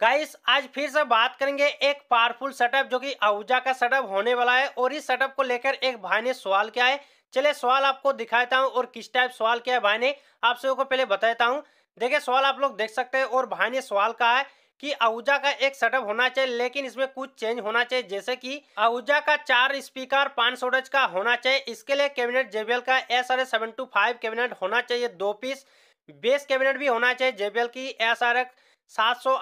guys आज फिर से बात करेंगे एक पावरफुल सेटअप जो कि आहूजा का सेटअप होने वाला है और इस सेटअप को लेकर एक भाई ने सवाल किया है चले सवाल आपको दिखाता हूँ और किस टाइप सवाल किया है भाई ने आप सबको पहले बताता हूँ देखिए सवाल आप लोग देख सकते हैं और भाई ने सवाल कहा है कि आहूजा का एक सेटअप होना चाहिए लेकिन इसमें कुछ चेंज होना चाहिए जैसे कि आहूजा का चार स्पीकर पांच सौ का होना चाहिए इसके लिए कैबिनेट जेबीएल का S R seven two five cabinet होना चाहिए दो पीस बेस कैबिनेट भी होना चाहिए जेबीएल की एस आर एक्स सात सौ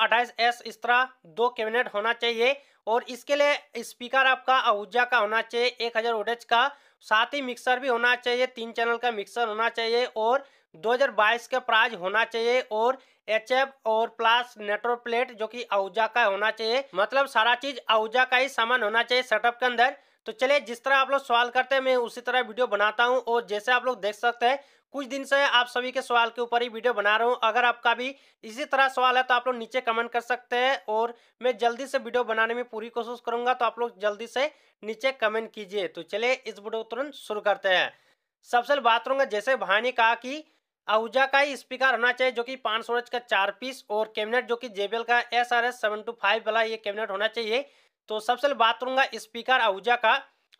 एस इस तरह दो कैबिनेट होना चाहिए और इसके लिए स्पीकर आपका अहूजा का होना चाहिए एक हज़ार का साथ ही मिक्सर भी होना चाहिए तीन चैनल का मिक्सर होना चाहिए और 2022 का प्राइज होना चाहिए और एच और प्लस नेटवर्क प्लेट जो कि अहूजा का होना चाहिए मतलब सारा चीज़ आहूजा का ही सामान होना चाहिए सेटअप के अंदर तो चलिए जिस तरह आप लोग सवाल करते हैं मैं उसी तरह वीडियो बनाता हूँ और जैसे आप लोग देख सकते हैं कुछ दिन से आप सभी के सवाल के ऊपर ही वीडियो बना रहा हूँ अगर आपका भी इसी तरह सवाल है तो आप लोग नीचे कमेंट कर सकते हैं और मैं जल्दी से वीडियो बनाने में पूरी कोशिश करूंगा तो आप लोग जल्दी से नीचे कमेंट कीजिए तो चलिए इस वीडियो को तुरंत शुरू करते हैं सबसे बात करूंगा जैसे भाई ने कहा कि आहूजा का ही स्पीकर होना चाहिए जो कि पाँच सौ का चार पीस और कैबिनेट जो कि जेबीएल का S R S seven two five वाला ये कैबिनेट होना चाहिए तो सबसे बात करूँगा स्पीकर आहूजा का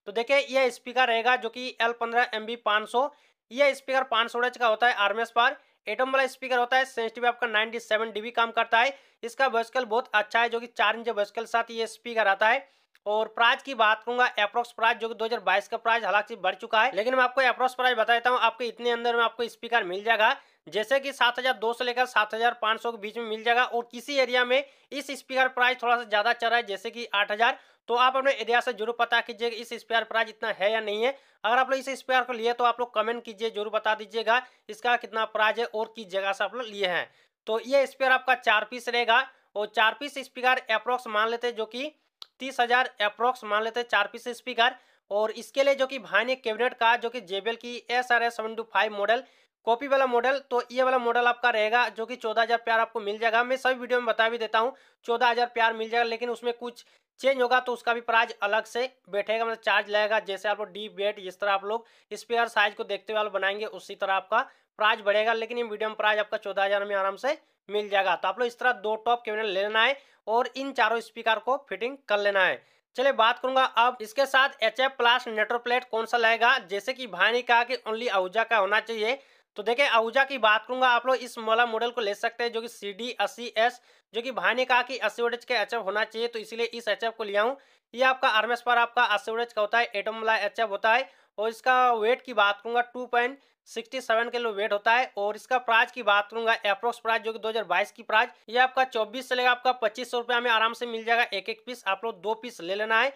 तो देखिए यह स्पीकर रहेगा जो कि एल पंद्रह एम बी पाँच सौ यह स्पीकर पांच सौ का होता है आरएमएस पर एटम वाला स्पीकर होता है सेंसिटिव आपका 97 डीबी काम करता है इसका बेस्कल बहुत अच्छा है जो कि चार इंच बेस्कल साथ ये स्पीकर आता है और प्राइज की बात करूंगा अप्रोक्स प्राइज जो कि 2022 का प्राइज हालांकि बढ़ चुका है लेकिन मैं आपको अप्रोक्स प्राइज बता देता हूँ आपको इतने अंदर में आपको स्पीकर मिल जाएगा जैसे कि 7,200 से लेकर 7,500 के बीच में मिल जाएगा और किसी एरिया में इस स्पीकर प्राइस थोड़ा सा ज़्यादा चल रहा है जैसे कि 8,000 तो आप अपने एरिया से जरूर पता कीजिए इस स्पीकर प्राइस इतना है या नहीं है अगर आप लोग इस स्पीकर को लिए तो आप लोग कमेंट कीजिए जरूर बता दीजिएगा इसका कितना प्राइज है और किस जगह से आप लोग लिए हैं तो ये स्पीकर आपका चार पीस रहेगा और चार पीस स्पीकर अप्रोक्स मान लेते हैं जो की तीस हजार अप्रोक्स मान लेते हैं चार पीस स्पीकर और इसके लिए जो कि भाई ने कैबिनेट का जो कि जेबेल की S R S model copy वाला मॉडल तो ये वाला मॉडल आपका रहेगा जो कि चौदह हज़ार प्यार आपको मिल जाएगा मैं सभी वीडियो में बता भी देता हूँ चौदह हज़ार प्यार मिल जाएगा लेकिन उसमें कुछ चेंज होगा तो उसका भी प्राइज अलग से बैठेगा मतलब चार्ज लगेगा जैसे आप लोग डी बेट जिस तरह आप लोग स्पेयर साइज को देखते हुए बनाएंगे उसी तरह आपका प्राइज बढ़ेगा लेकिन ये मीडियम प्राइज आपका चौदह में आराम से मिल जाएगा तो आप लोग इस तरह दो टॉप कैबिनेट ले लेना है और इन चारों स्पीकर को फिटिंग कर लेना है चलिए बात करूंगा अब इसके साथ H F plus network plate कौन सा लगेगा जैसे कि भाई ने कहा कि ओनली आहूजा का होना चाहिए तो देखिए आहूजा की बात करूंगा आप लोग इस मोला मॉडल को ले सकते हैं जो कि सी डी अस्सी एस जो कि भाई ने कहा कि अस्सी वोटेज का एच होना चाहिए तो इसलिए इस एच को लिया हूँ ये आपका आर्मेस पर आपका अस्सी वोटेज का होता है एटम वाला एच होता है और इसका वेट की बात करूंगा टू पॉइंट 67 किलो वेट होता है और इसका प्राइस की बात करूंगा अप्रोक्स प्राइस जो कि 2022 की प्राइस ये आपका 24 लेगा आपका पच्चीस सौ में आराम से मिल जाएगा एक एक पीस आप लोग दो पीस ले लेना है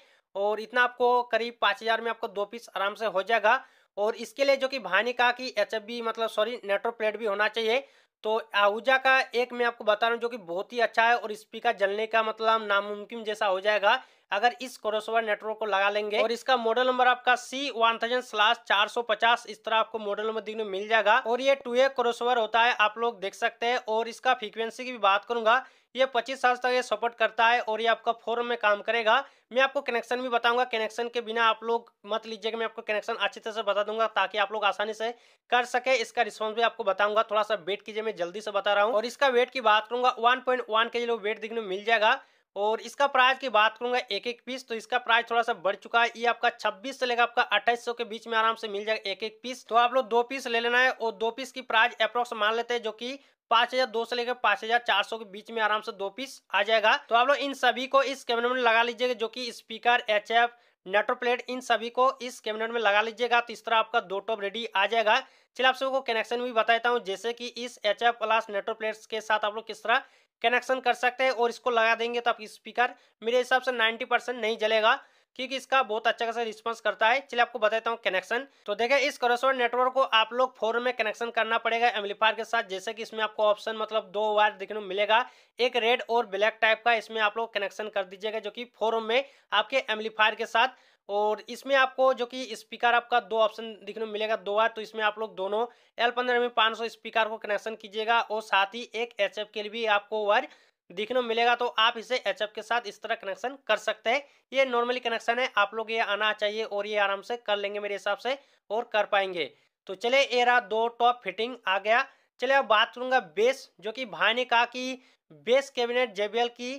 और इतना आपको करीब पाँच हज़ार में आपको दो पीस आराम से हो जाएगा और इसके लिए जो कि भाई ने कहा कि एच मतलब सॉरी नेटवर्क प्लेट भी होना चाहिए तो आहूजा का एक मैं आपको बता रहा हूँ जो कि बहुत ही अच्छा है और स्पीकर जलने का मतलब नामुमकिन जैसा हो जाएगा अगर इस क्रोसोवर नेटवर्क को लगा लेंगे और इसका मॉडल नंबर आपका सी वन थाउजेंड स्लाश चार सौ पचास इस तरह आपको मॉडल नंबर देखने मिल जाएगा और ये टू ए क्रोसोवर होता है आप लोग देख सकते हैं और इसका फ्रीक्वेंसी की भी बात करूंगा ये 25 साल तक ये सपोर्ट करता है और ये आपका फोरम में काम करेगा मैं आपको कनेक्शन भी बताऊंगा कनेक्शन के बिना आप लोग मत लीजिएगा मैं आपको कनेक्शन अच्छी तरह से बता दूंगा ताकि आप लोग आसानी से कर सके इसका रिस्पॉन्स भी आपको बताऊंगा थोड़ा सा वेट कीजिए मैं जल्दी से बता रहा हूँ और इसका वेट की बात करूंगा वन पॉइंट वन के लोग वेट देखने मिल जाएगा और इसका प्राइस की बात करूंगा एक एक पीस तो इसका प्राइस थोड़ा सा बढ़ चुका है ये आपका 26 से लेकर आपका 2800 के बीच में आराम से मिल जाएगा एक एक पीस तो आप लोग दो पीस ले लेना है और दो पीस की प्राइस अप्रोक्स मान लेते हैं जो कि पांच हजार दो से लेकर पांच हजार चार सौ के बीच में आराम से दो पीस आ जाएगा तो आप लोग इन सभी को इस कैबिनेट में लगा लीजिएगा जो कि स्पीकर एच एफ नेटो प्लेट इन सभी को इस कैबिनेट में लगा लीजिएगा तो इस तरह आपका दो टॉप रेडी आ जाएगा चलिए आप सबको कनेक्शन भी बताता हूँ जैसे कि इस एच एफ प्लस नेटो के साथ आप लोग किस तरह कनेक्शन कर सकते हैं और इसको लगा देंगे तो आप स्पीकर मेरे हिसाब से नाइन्टी परसेंट नहीं जलेगा क्योंकि इसका बहुत अच्छा खासा रिस्पॉन्स करता है चलिए आपको बताता हूँ कनेक्शन तो देखिए इस क्रॉसवर्ड नेटवर्क को आप लोग फोर में कनेक्शन करना पड़ेगा एम्पलीफायर के साथ जैसे कि इसमें आपको ऑप्शन मतलब दो वायर देखने को मिलेगा एक रेड और ब्लैक टाइप का इसमें आप लोग कनेक्शन कर दीजिएगा जो कि फोर में आपके एम्पलीफायर के साथ और इसमें आपको जो कि स्पीकर आपका दो ऑप्शन दिखने मिलेगा दो बार तो इसमें आप लोग दोनों एल पंद्रह में पाँच सौ स्पीकर को कनेक्शन कीजिएगा और साथ ही एक एचएफ के लिए भी आपको वायर देखने मिलेगा तो आप इसे एच के साथ इस तरह कनेक्शन कर सकते हैं ये नॉर्मली कनेक्शन है आप लोग ये आना चाहिए और ये आराम से कर लेंगे मेरे हिसाब से और कर पाएंगे तो चले ये रहा दो टॉप फिटिंग आ गया चले अब बात करूंगा बेस जो कि भाई ने कहा कि बेस कैबिनेट जेबीएल की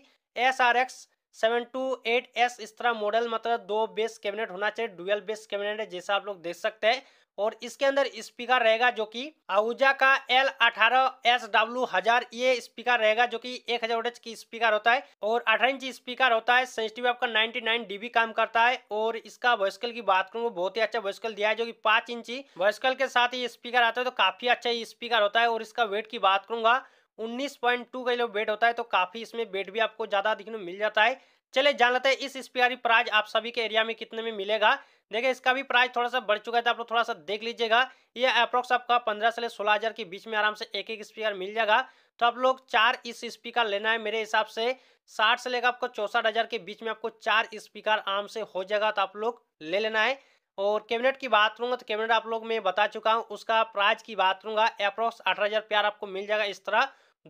S R X seven two eight S इस तरह मॉडल मतलब दो बेस कैबिनेट होना चाहिए डुअल बेस कैबिनेट है जैसा आप लोग देख सकते हैं और इसके अंदर स्पीकर रहेगा जो कि आहूजा का एल अठारह एस डब्ल्यू हजार ये स्पीकर रहेगा जो कि एक हजार की स्पीकर होता है और अठारह इंच स्पीकर होता है सेंसिटिव आपका 99 डीबी काम करता है और इसका वॉइसकल की बात करूँ बहुत ही अच्छा वॉइसकल दिया है जो कि पांच इंची वॉइसकल के साथ ये स्पीकर आता है तो काफी अच्छा स्पीकर होता है और इसका वेट की बात करूंगा उन्नीस पॉइंट टू का बेट होता है तो काफ़ी इसमें बेट भी आपको ज़्यादा देखने मिल जाता है चले जान लेते हैं इस स्पीयर प्राइज आप सभी के एरिया में कितने में मिलेगा देखिए इसका भी प्राइस थोड़ा सा बढ़ चुका है तो आप लोग थोड़ा सा देख लीजिएगा ये अप्रोक्स आपका पंद्रह से सोलह हज़ार के बीच में आराम से एक एक स्पीकर मिल जाएगा तो आप लोग चार इस स्पीकर लेना है मेरे हिसाब से साठ से लेकर आपको चौसठ हज़ार के बीच में आपको चार स्पीकर आराम से हो जाएगा तो आप लोग ले लेना है और कैबिनेट की बात करूँगा तो कैबिनेट आप लोग मैं बता चुका हूँ उसका प्राइस की बात करूँगा अप्रोक्स अठारह प्यार आपको मिल जाएगा इस तरह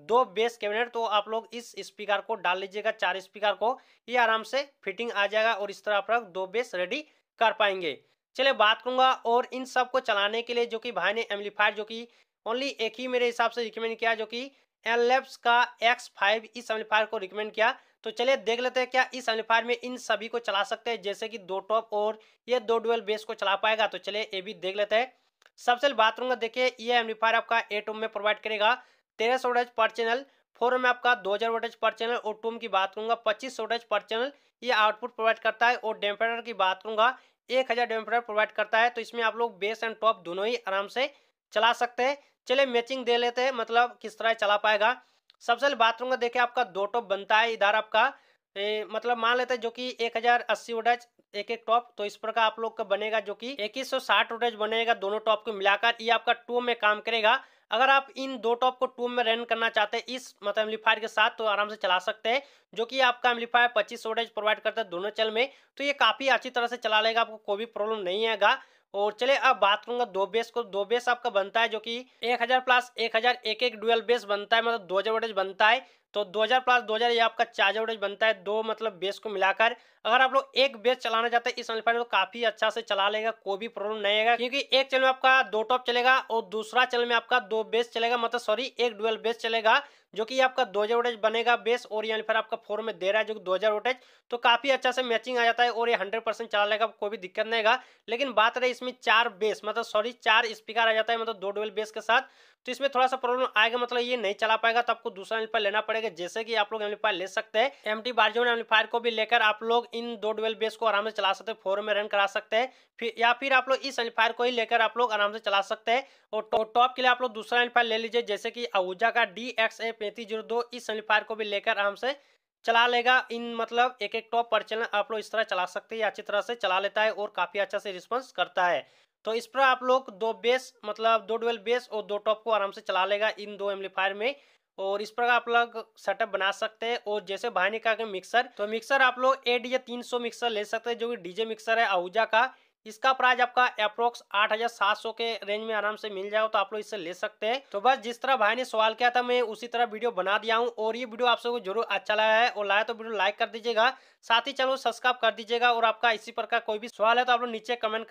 दो बेस कैबिनेट तो आप लोग इस स्पीकर को डाल लीजिएगा चार स्पीकर को ये आराम से फिटिंग आ जाएगा और इस तरह आप लोग दो बेस रेडी कर पाएंगे चलिए बात करूंगा और इन सब को चलाने के लिए जो कि भाई ने एम्लीफायर जो कि ओनली एक ही मेरे हिसाब से रिकमेंड किया जो कि एल का एक्स फाइव इस एम्लीफायर को रिकमेंड किया तो चलिए देख लेते हैं क्या इस एम्पलीफायर में इन सभी को चला सकते हैं जैसे कि दो टॉप और ये दो डुअल बेस को चला पाएगा तो चलिए ये भी देख लेते हैं सबसे बात करूँगा देखिए ये एम्पलीफायर आपका एट ओम में प्रोवाइड करेगा तेरह सौ पर चैनल फोर में आपका दो हज़ार वोटेज पर चैनल और टूम की बात करूंगा पच्चीस वोटेज पर चैनल ये आउटपुट प्रोवाइड करता है और डेम्परेटर की बात करूंगा एक हज़ार डेम्परेटर प्रोवाइड करता है तो इसमें आप लोग बेस एंड टॉप दोनों ही आराम से चला सकते हैं चले मैचिंग दे लेते हैं मतलब किस तरह चला पाएगा सबसे पहले बात करूंगा देखिए आपका दो टॉप बनता है इधर आपका ए, मतलब मान लेते हैं जो कि एक हजार अस्सी वोटेज एक एक टॉप तो इस प्रकार आप लोग का बनेगा जो कि एक सौ साठ वोटेज बनेगा दोनों टॉप को मिलाकर ये आपका टू में काम करेगा अगर आप इन दो टॉप को टू में रन करना चाहते हैं इस मतलब एम्पलीफायर के साथ तो आराम से चला सकते हैं जो कि आपका एम्पलीफायर 25 वोटेज प्रोवाइड करता है दोनों चल में तो ये काफ़ी अच्छी तरह से चला लेगा आपको कोई भी प्रॉब्लम नहीं आएगा और चले अब बात करूंगा दो बेस को दो बेस आपका बनता है जो कि 1000 प्लस 1000 एक एक डुअल बेस बनता है मतलब हजार वोल्टेज बनता है तो 2000 प्लस 2000 ये आपका चार्ज एवरेज बनता है दो मतलब बेस को मिलाकर अगर आप लोग एक बेस चलाना चाहते हैं इस अनलिफाइड में तो काफी अच्छा से चला लेगा कोई भी प्रॉब्लम नहीं आएगा क्योंकि एक चैनल में आपका दो टॉप चलेगा और दूसरा चैनल में आपका दो बेस चलेगा मतलब सॉरी एक डुअल बेस चलेगा जो कि आपका 2000 वोटेज बनेगा बेस और यहाँ फिर आपका फोर में दे रहा है जो कि 2000 वोटेज तो काफी अच्छा से मैचिंग आ जाता है और ये 100 परसेंट चला लेगा कोई भी दिक्कत नहीं आएगा लेकिन बात रही इसमें चार बेस मतलब सॉरी चार स्पीकर आ जाता है मतलब दो डुअल बेस के साथ तो इसमें थोड़ा सा प्रॉब्लम आएगा मतलब ये नहीं चला पाएगा तो आपको दूसरा एम्पलीफायर लेना पड़ेगा जैसे कि आप लोग एम्पलीफायर ले सकते हैं एम टी बार्जियन एम्पलीफायर को भी लेकर आप लोग इन दो डुअल बेस को आराम से चला सकते हैं फोर में रन करा सकते हैं फिर या फिर आप लोग इस एम्पलीफायर को ही लेकर आप लोग आराम से चला सकते हैं और टॉप के लिए आप लोग दूसरा एम्पलीफायर ले लीजिए जैसे कि आहूजा का डी एक्स ए पैंतीस जीरो दो इस एम्पलीफायर को भी लेकर आराम से चला लेगा इन मतलब एक एक टॉप पर चलना आप लोग इस तरह चला सकते हैं अच्छी तरह से चला लेता है और काफ़ी अच्छा से रिस्पॉन्स करता है तो इस पर आप लोग दो बेस मतलब दो डुअल बेस और दो टॉप को आराम से चला लेगा इन दो एम्पलीफायर में और इस पर आप लोग सेटअप बना सकते हैं और जैसे भाई ने कहा कि मिक्सर तो मिक्सर आप लोग एट या तीन सौ मिक्सर ले सकते हैं जो कि डीजे मिक्सर है आहूजा का इसका प्राइस आपका अप्रोक्स आठ हजार सात सौ के रेंज में आराम से मिल जाए तो आप लोग इससे ले सकते हैं तो बस जिस तरह भाई ने सवाल किया था मैं उसी तरह वीडियो बना दिया हूँ और ये वीडियो आप सबको जरूर अच्छा लगा है और लाया तो वीडियो लाइक कर दीजिएगा साथ ही चैनल सब्सक्राइब कर दीजिएगा और आपका इसी प्रकार कोई भी सवाल है तो आप लोग नीचे कमेंट कर